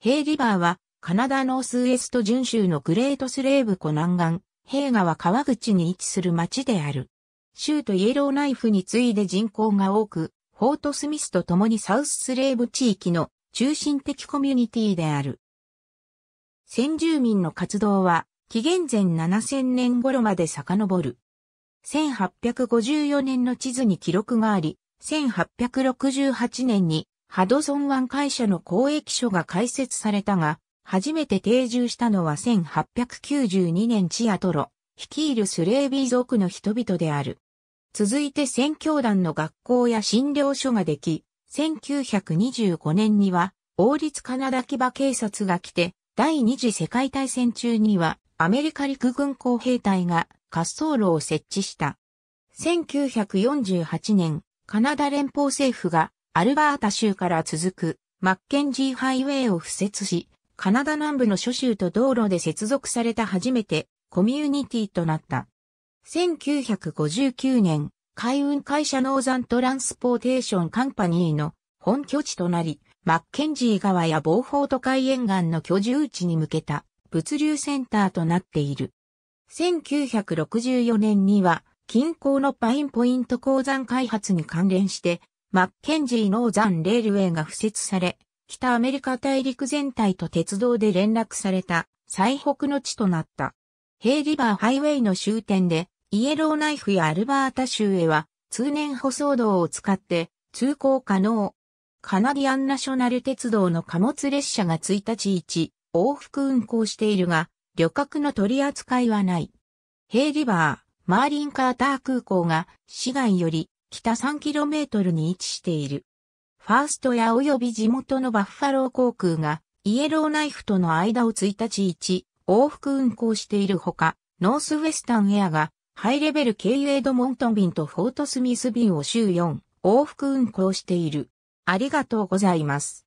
ヘイリバーは、カナダノースウエスト準州のグレートスレーブ湖南岸、ヘイ川川口に位置する町である。州とイエローナイフに次いで人口が多く、フォートスミスと共にサウススレーブ地域の中心的コミュニティである。先住民の活動は、紀元前7000年頃まで遡る。1854年の地図に記録があり、1868年にハドソン湾会社の公益所が開設されたが、初めて定住したのは1892年チアトロ、率いるスレービー族の人々である。続いて宣教団の学校や診療所ができ、1925年には王立カナダ騎馬警察が来て、第二次世界大戦中にはアメリカ陸軍工兵隊が滑走路を設置した。1948年、カナダ連邦政府がアルバータ州から続くマッケンジーハイウェイを敷設し、カナダ南部の諸州と道路で接続された初めてコミュニティとなった。1959年、海運会社ノーザントランスポーテーションカンパニーの本拠地となり、マッケンジー川やボーフォート海沿岸の居住地に向けた物流センターとなっている。1964年には近郊のパインポイント鉱山開発に関連してマッケンジーノーザンレールウェイが付設され、北アメリカ大陸全体と鉄道で連絡された最北の地となった。ヘイリバーハイウェイの終点で、イエローナイフやアルバータ州へは、通年舗装道を使って通行可能。カナディアンナショナル鉄道の貨物列車が1日1往復運行しているが、旅客の取り扱いはない。ヘイリバー、マーリンカーター空港が市外より北 3km に位置している。ファーストや及び地元のバッファロー航空がイエローナイフとの間を1日1往復運航しているほか、ノースウェスタンエアがハイレベル経由エドモントン便とフォートスミス便を週4往復運航している。ありがとうございます。